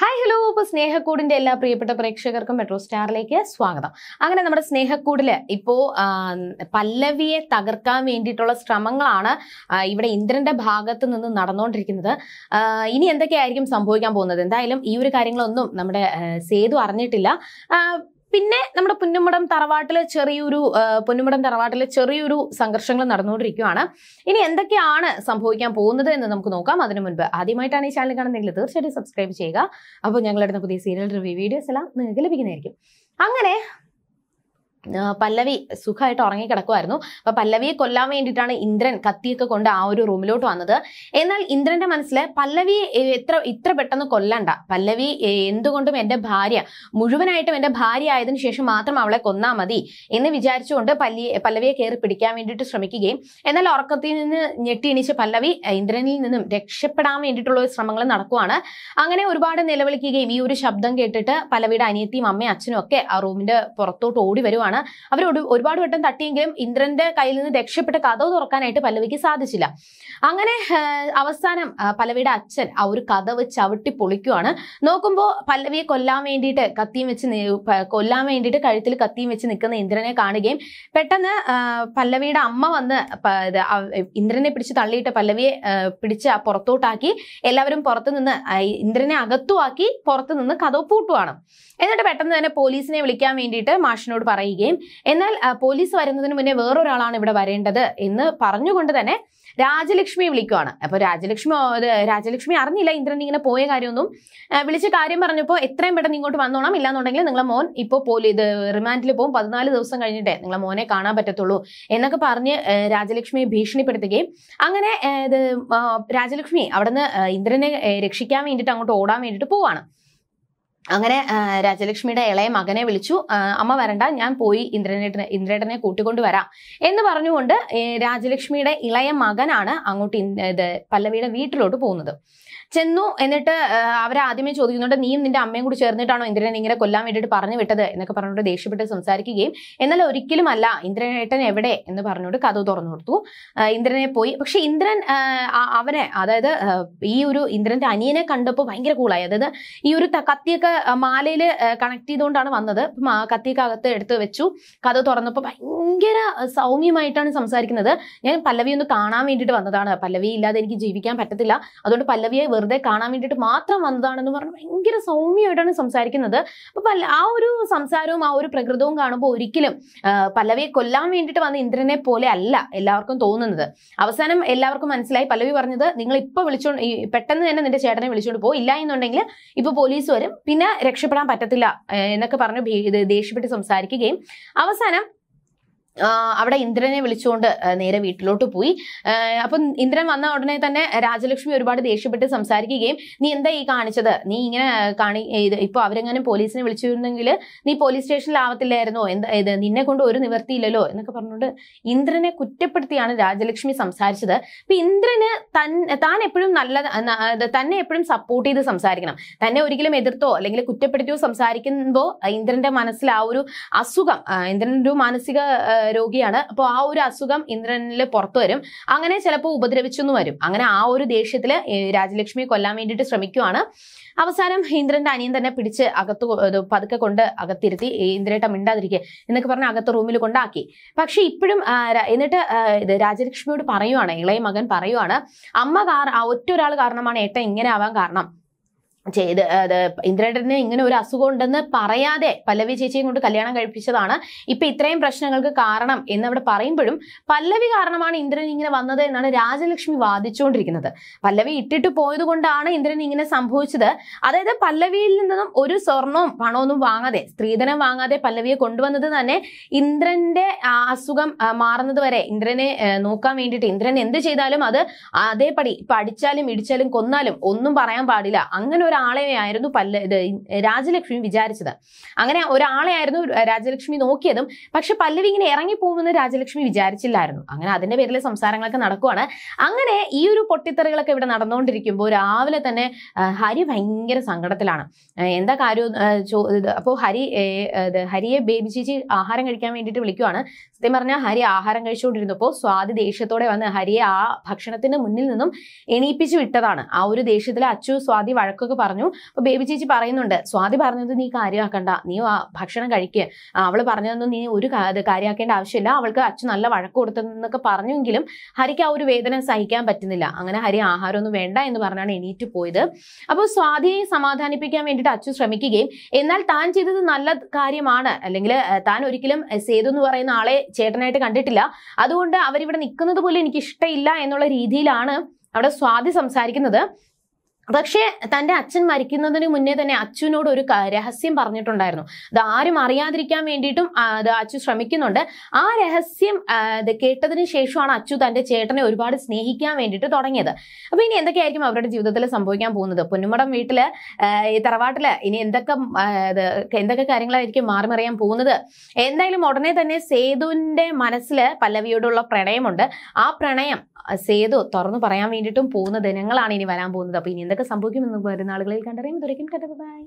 hi hello ഇപ്പോൾ സ്നേഹക്കൂടിൻ്റെ എല്ലാ പ്രിയപ്പെട്ട പ്രേക്ഷകർക്കും മെട്രോ സ്റ്റാറിലേക്ക് സ്വാഗതം അങ്ങനെ നമ്മുടെ സ്നേഹക്കൂടിൽ ഇപ്പോൾ പല്ലവിയെ തകർക്കാൻ വേണ്ടിയിട്ടുള്ള ശ്രമങ്ങളാണ് ഇവിടെ ഇന്ദ്രന്റെ ഭാഗത്ത് നിന്ന് നടന്നുകൊണ്ടിരിക്കുന്നത് ഇനി എന്തൊക്കെയായിരിക്കും സംഭവിക്കാൻ പോകുന്നത് എന്തായാലും ഈ ഒരു കാര്യങ്ങളൊന്നും നമ്മുടെ സേതു അറിഞ്ഞിട്ടില്ല പിന്നെ നമ്മുടെ പുന്നുമടം തറവാട്ടിലെ ചെറിയൊരു പുന്നുമടം തറവാട്ടിലെ ചെറിയൊരു സംഘർഷങ്ങൾ നടന്നുകൊണ്ടിരിക്കുകയാണ് ഇനി എന്തൊക്കെയാണ് സംഭവിക്കാൻ പോകുന്നത് എന്ന് നമുക്ക് നോക്കാം അതിനു മുൻപ് ആദ്യമായിട്ടാണ് ഈ ചാനൽ കാണുന്നതെങ്കിൽ തീർച്ചയായിട്ടും സബ്സ്ക്രൈബ് ചെയ്യുക അപ്പോൾ ഞങ്ങളുടെ പുതിയ സീരിയൽ റിവ്യൂ വീഡിയോസ് എല്ലാം നിങ്ങൾക്ക് ലഭിക്കുന്നതായിരിക്കും അങ്ങനെ പല്ലവി സുഖമായിട്ട് ഉറങ്ങിക്കിടക്കുമായിരുന്നു അപ്പൊ പല്ലവിയെ കൊല്ലാൻ വേണ്ടിയിട്ടാണ് ഇന്ദ്രൻ കത്തിയൊക്കെ കൊണ്ട് ആ ഒരു റൂമിലോട്ട് വന്നത് എന്നാൽ ഇന്ദ്രന്റെ മനസ്സിൽ പല്ലവിയെ എത്ര ഇത്ര പെട്ടെന്ന് കൊല്ലണ്ട പല്ലവി എന്തുകൊണ്ടും എന്റെ ഭാര്യ മുഴുവനായിട്ടും എന്റെ ഭാര്യ ആയതിനു ശേഷം മാത്രം അവളെ കൊന്നാ മതി എന്ന് വിചാരിച്ചുകൊണ്ട് പല്ലി പല്ലവിയെ കയറി പിടിക്കാൻ വേണ്ടിയിട്ട് ശ്രമിക്കുകയും എന്നാൽ ഉറക്കത്തിൽ നിന്ന് ഞെട്ടിയിണിച്ച് പല്ലവി ഇന്ദ്രനിൽ നിന്നും രക്ഷപ്പെടാൻ വേണ്ടിയിട്ടുള്ള ശ്രമങ്ങൾ നടക്കുവാണ് അങ്ങനെ ഒരുപാട് നിലവിളിക്കുകയും ഈ ഒരു ശബ്ദം കേട്ടിട്ട് പല്ലവിയുടെ അനിയത്തിയും അമ്മയും അച്ഛനും ഒക്കെ ആ റൂമിന്റെ പുറത്തോട്ട് ഓടി വരുവാണ് സംഭവമാണ് അവർ ഒരുപാട് വട്ടം തട്ടിയെങ്കിലും ഇന്ദ്രന്റെ കയ്യിൽ നിന്ന് രക്ഷപ്പെട്ട് കഥവ് തുറക്കാനായിട്ട് പല്ലവിക്ക് സാധിച്ചില്ല അങ്ങനെ അവസാനം പല്ലവിയുടെ അച്ഛൻ ആ ഒരു കഥവ് ചവിട്ടി പൊളിക്കുവാണ് നോക്കുമ്പോൾ പല്ലവിയെ കൊല്ലാൻ വേണ്ടിയിട്ട് കത്തിയും വെച്ച് കൊല്ലാൻ വേണ്ടിയിട്ട് കഴുത്തിൽ കത്തിയും വെച്ച് നിൽക്കുന്ന ഇന്ദ്രനെ കാണുകയും പെട്ടെന്ന് പല്ലവിയുടെ അമ്മ വന്ന് ഇന്ദ്രനെ പിടിച്ച് തള്ളിയിട്ട് പല്ലവിയെ പിടിച്ച് പുറത്തോട്ടാക്കി എല്ലാവരും പുറത്തു നിന്ന് ഇന്ദ്രനെ അകത്തുമാക്കി പുറത്തു നിന്ന് കഥവ് പൂട്ടുവാണ് എന്നിട്ട് പെട്ടെന്ന് തന്നെ പോലീസിനെ വിളിക്കാൻ വേണ്ടിയിട്ട് മാഷിനോട് പറയുക വരികയും എന്നാൽ പോലീസ് വരുന്നതിന് മുന്നേ വേറൊരാളാണ് ഇവിടെ വരേണ്ടത് എന്ന് പറഞ്ഞുകൊണ്ട് തന്നെ രാജലക്ഷ്മിയെ വിളിക്കുവാണ് അപ്പോൾ രാജലക്ഷ്മി രാജലക്ഷ്മി അറിഞ്ഞില്ല ഇന്ദ്രൻ ഇങ്ങനെ പോയ കാര്യമൊന്നും വിളിച്ച് കാര്യം പറഞ്ഞപ്പോൾ എത്രയും പെട്ടെന്ന് ഇങ്ങോട്ട് വന്നോണം ഇല്ലാന്നുണ്ടെങ്കിൽ നിങ്ങളെ മോൻ ഇപ്പോൾ പോലീ ഇത് റിമാൻഡിൽ പോകും പതിനാല് ദിവസം കഴിഞ്ഞിട്ടേ നിങ്ങളെ മോനെ കാണാൻ പറ്റത്തുള്ളൂ എന്നൊക്കെ പറഞ്ഞ് രാജലക്ഷ്മിയെ ഭീഷണിപ്പെടുത്തുകയും അങ്ങനെ ഇത് രാജലക്ഷ്മി അവിടുന്ന് ഇന്ദ്രനെ രക്ഷിക്കാൻ വേണ്ടിയിട്ട് അങ്ങോട്ട് ഓടാൻ വേണ്ടിയിട്ട് പോവാണ് അങ്ങനെ രാജലക്ഷ്മിയുടെ ഇളയ മകനെ വിളിച്ചു അമ്മ വരണ്ട ഞാൻ പോയി ഇന്ദ്രനേട്ടനെ ഇന്ദ്രേട്ടനെ കൂട്ടിക്കൊണ്ട് വരാം എന്ന് പറഞ്ഞുകൊണ്ട് രാജലക്ഷ്മിയുടെ ഇളയ മകനാണ് അങ്ങോട്ട് ഇത് പല്ലവിയുടെ വീട്ടിലോട്ട് പോകുന്നത് ചെന്നു എന്നിട്ട് അവരാദ്യമേ ചോദിക്കുന്നുണ്ട് നീയും നിന്റെ അമ്മയും കൂടി ചേർന്നിട്ടാണോ ഇന്ദ്രനെ ഇങ്ങനെ കൊല്ലാൻ വേണ്ടിയിട്ട് പറഞ്ഞു വിട്ടത് എന്നൊക്കെ പറഞ്ഞുകൊണ്ട് ദേഷ്യപ്പെട്ട് സംസാരിക്കുകയും എന്നാൽ ഒരിക്കലും അല്ല ഇന്ദ്രനേട്ടൻ എവിടെ എന്ന് പറഞ്ഞുകൊണ്ട് കഥ തുറന്നു കൊടുത്തു ഇന്ദ്രനെ പോയി പക്ഷെ ഇന്ദ്രൻ അവനെ അതായത് ഈ ഒരു ഇന്ദ്രന്റെ അനിയനെ കണ്ടപ്പോൾ ഭയങ്കര കൂളായി അതായത് ഈ ഒരു കത്തിയൊക്കെ മാലയിൽ കണക്ട് ചെയ്തുകൊണ്ടാണ് വന്നത് കത്തിക്കകത്ത് എടുത്ത് വെച്ചു കഥ തുറന്നപ്പോൾ ഭയങ്കര ഭയങ്കര സൗമ്യമായിട്ടാണ് സംസാരിക്കുന്നത് ഞാൻ പല്ലവി ഒന്ന് കാണാൻ വേണ്ടിയിട്ട് വന്നതാണ് പല്ലവി ഇല്ലാതെ എനിക്ക് ജീവിക്കാൻ പറ്റത്തില്ല അതുകൊണ്ട് പല്ലവിയെ വെറുതെ കാണാൻ വേണ്ടിയിട്ട് മാത്രം വന്നതാണെന്ന് പറഞ്ഞു ഭയങ്കര സൗമ്യമായിട്ടാണ് സംസാരിക്കുന്നത് അപ്പൊ ആ ഒരു സംസാരവും ആ ഒരു പ്രകൃതവും കാണുമ്പോൾ ഒരിക്കലും പല്ലവിയെ കൊല്ലാൻ വേണ്ടിയിട്ട് വന്ന ഇന്ദ്രനെ പോലെ അല്ല എല്ലാവർക്കും തോന്നുന്നത് അവസാനം എല്ലാവർക്കും മനസ്സിലായി പല്ലവി പറഞ്ഞത് നിങ്ങൾ ഇപ്പൊ വിളിച്ചോണ്ട് പെട്ടെന്ന് തന്നെ നിന്റെ ചേട്ടനെ വിളിച്ചോണ്ട് പോകും ഇല്ല എന്നുണ്ടെങ്കിൽ ഇപ്പൊ പോലീസ് വരും പിന്നെ രക്ഷപ്പെടാൻ പറ്റത്തില്ല എന്നൊക്കെ പറഞ്ഞു ദേഷ്യപ്പെട്ട് സംസാരിക്കുകയും അവസാനം അവിടെ ഇന്ദ്രനെ വിളിച്ചുകൊണ്ട് നേരെ വീട്ടിലോട്ട് പോയി അപ്പം ഇന്ദ്രൻ വന്ന ഉടനെ തന്നെ രാജലക്ഷ്മി ഒരുപാട് ദേഷ്യപ്പെട്ട് സംസാരിക്കുകയും നീ എന്താ ഈ കാണിച്ചത് നീ ഇങ്ങനെ കാണി ഇപ്പൊ അവരെങ്ങനെ പോലീസിനെ വിളിച്ചിരുന്നെങ്കിൽ നീ പോലീസ് സ്റ്റേഷനിലാവത്തില്ലായിരുന്നോ എന്താ ഇത് നിന്നെ കൊണ്ട് ഒരു നിവർത്തിയില്ലല്ലോ എന്നൊക്കെ പറഞ്ഞുകൊണ്ട് ഇന്ദ്രനെ കുറ്റപ്പെടുത്തിയാണ് രാജലക്ഷ്മി സംസാരിച്ചത് അപ്പൊ ഇന്ദ്രന് തൻ താൻ എപ്പോഴും നല്ല തന്നെ എപ്പോഴും സപ്പോർട്ട് ചെയ്ത് സംസാരിക്കണം തന്നെ ഒരിക്കലും എതിർത്തോ അല്ലെങ്കിൽ കുറ്റപ്പെടുത്തിയോ സംസാരിക്കുമ്പോൾ ഇന്ദ്രന്റെ മനസ്സിൽ ആ ഒരു അസുഖം ഇന്ദ്രൻ്റെ ഒരു മാനസിക രോഗിയാണ് അപ്പോൾ ആ ഒരു അസുഖം ഇന്ദ്രനിൽ പുറത്തു വരും അങ്ങനെ ചിലപ്പോൾ ഉപദ്രവിച്ചു എന്ന് വരും അങ്ങനെ ആ ഒരു ദേഷ്യത്തിൽ രാജലക്ഷ്മിയെ കൊല്ലാൻ വേണ്ടിയിട്ട് ശ്രമിക്കുവാണ് അവസാനം ഇന്ദ്രന്റെ അനിയൻ തന്നെ പിടിച്ച് അകത്ത് പതുക്കെ കൊണ്ട് അകത്തിരുത്തി ഇന്ദ്രേട്ട മിണ്ടാതിരിക്കുക എന്നൊക്കെ പറഞ്ഞ് അകത്ത് റൂമിൽ കൊണ്ടാക്കി പക്ഷെ ഇപ്പോഴും എന്നിട്ട് ഇത് രാജലക്ഷ്മിയോട് പറയുവാണ് ഇളയ മകൻ പറയുവാണ് അമ്മ കാർ ഒറ്റ ഒരാൾ കാരണമാണ് ഏട്ട ഇങ്ങനെ ആവാൻ കാരണം ചെയ്ത് അത് ഇന്ദ്രേട്ടന് ഇങ്ങനെ ഒരു അസുഖം ഉണ്ടെന്ന് പറയാതെ പല്ലവി ചേച്ചിയും കൊണ്ട് കല്യാണം കഴിപ്പിച്ചതാണ് ഇപ്പൊ ഇത്രയും പ്രശ്നങ്ങൾക്ക് കാരണം അവിടെ പറയുമ്പോഴും പല്ലവി കാരണമാണ് ഇന്ദ്രൻ ഇങ്ങനെ വന്നത് എന്നാണ് രാജലക്ഷ്മി വാദിച്ചുകൊണ്ടിരിക്കുന്നത് പല്ലവി ഇട്ടിട്ട് പോയത് കൊണ്ടാണ് ഇന്ദ്രൻ ഇങ്ങനെ സംഭവിച്ചത് അതായത് പല്ലവിയിൽ നിന്നും ഒരു സ്വർണവും പണമൊന്നും വാങ്ങാതെ സ്ത്രീധനം വാങ്ങാതെ പല്ലവിയെ കൊണ്ടുവന്നത് തന്നെ ഇന്ദ്രന്റെ അസുഖം മാറുന്നത് വരെ ഇന്ദ്രനെ നോക്കാൻ വേണ്ടിയിട്ട് ഇന്ദ്രൻ എന്ത് ചെയ്താലും അത് അതേപടി പഠിച്ചാലും ഇടിച്ചാലും കൊന്നാലും ഒന്നും പറയാൻ പാടില്ല അങ്ങനെ ഒരു ഒരാളെയായിരുന്നു പല്ല ഇത് രാജലക്ഷ്മി വിചാരിച്ചത് അങ്ങനെ ഒരാളെയായിരുന്നു രാജലക്ഷ്മി നോക്കിയതും പക്ഷെ പല്ലവി ഇങ്ങനെ ഇറങ്ങിപ്പോകുമെന്ന് രാജലക്ഷ്മി വിചാരിച്ചില്ലായിരുന്നു അങ്ങനെ അതിന്റെ പേരിലെ സംസാരങ്ങളൊക്കെ നടക്കുവാണ് അങ്ങനെ ഈ ഒരു പൊട്ടിത്തെറികളൊക്കെ ഇവിടെ നടന്നുകൊണ്ടിരിക്കുമ്പോൾ രാവിലെ തന്നെ ഹരി ഭയങ്കര സങ്കടത്തിലാണ് എന്താ കാര്യം അപ്പോൾ ഹരി ഹരിയെ ബേബി ചേച്ചി ആഹാരം കഴിക്കാൻ വേണ്ടിയിട്ട് വിളിക്കുവാണ് സത്യം പറഞ്ഞാൽ ഹരി ആഹാരം കഴിച്ചുകൊണ്ടിരുന്നപ്പോൾ സ്വാതി ദേഷ്യത്തോടെ വന്ന് ഹരിയെ ആ ഭക്ഷണത്തിന്റെ മുന്നിൽ നിന്നും എണീപ്പിച്ചു വിട്ടതാണ് ആ ഒരു ദേഷ്യത്തിലെ അച്ചു സ്വാതി വഴക്കൊക്കെ പറഞ്ഞു അപ്പോൾ ബേബി ചേച്ചി പറയുന്നുണ്ട് സ്വാതി പറഞ്ഞത് നീ കാര്യമാക്കണ്ട നീ ഭക്ഷണം കഴിക്കുക അവൾ പറഞ്ഞതൊന്നും നീ ഒരു കാര്യമാക്കേണ്ട ആവശ്യമില്ല അവൾക്ക് അച്ഛൻ നല്ല വഴക്ക് കൊടുത്തെന്നൊക്കെ പറഞ്ഞെങ്കിലും ഹരിക്ക് ആ ഒരു വേദന സഹിക്കാൻ പറ്റുന്നില്ല അങ്ങനെ ഹരി ആഹാരമൊന്നും വേണ്ട എന്ന് പറഞ്ഞാണ് എണീറ്റ് പോയത് അപ്പോൾ സ്വാതിയെ സമാധാനിപ്പിക്കാൻ വേണ്ടിയിട്ട് അച്ഛൻ ശ്രമിക്കുകയും എന്നാൽ താൻ ചെയ്തത് നല്ല കാര്യമാണ് അല്ലെങ്കിൽ താൻ ഒരിക്കലും സേതു എന്ന് പറയുന്ന ആളെ ചേട്ടനായിട്ട് കണ്ടിട്ടില്ല അതുകൊണ്ട് അവരിവിടെ നിൽക്കുന്നത് പോലും എനിക്ക് ഇഷ്ടമില്ല എന്നുള്ള രീതിയിലാണ് അവിടെ സ്വാതി സംസാരിക്കുന്നത് പക്ഷേ തൻ്റെ അച്ഛൻ മരിക്കുന്നതിന് മുന്നേ തന്നെ അച്ഛനോട് ഒരു രഹസ്യം പറഞ്ഞിട്ടുണ്ടായിരുന്നു അത് ആരും അറിയാതിരിക്കാൻ വേണ്ടിയിട്ടും അത് അച്ഛു ശ്രമിക്കുന്നുണ്ട് ആ രഹസ്യം കേട്ടതിന് ശേഷമാണ് അച്ഛു തൻ്റെ ചേട്ടനെ ഒരുപാട് സ്നേഹിക്കാൻ വേണ്ടിയിട്ട് തുടങ്ങിയത് അപ്പോൾ ഇനി എന്തൊക്കെയായിരിക്കും അവരുടെ ജീവിതത്തിൽ സംഭവിക്കാൻ പോകുന്നത് പൊന്നുമടം വീട്ടിൽ ഈ തറവാട്ടിൽ ഇനി എന്തൊക്കെ എന്തൊക്കെ കാര്യങ്ങളായിരിക്കും മാറിമറിയാൻ പോകുന്നത് എന്തായാലും ഉടനെ തന്നെ സേതുവിൻ്റെ മനസ്സിൽ പല്ലവിയോടുള്ള പ്രണയമുണ്ട് ആ പ്രണയം സേതു തുറന്നു പറയാൻ വേണ്ടിയിട്ടും പോകുന്ന ദിനങ്ങളാണ് ഇനി വരാൻ പോകുന്നത് അപ്പോൾ ഇനി എന്തൊക്കെ എന്തൊക്കെ സംഭവിക്കുമെന്ന് വരുന്ന ആളുകളിൽ കണ്ടറിയാം ദുരക്കും കണ്ടത് ബൈ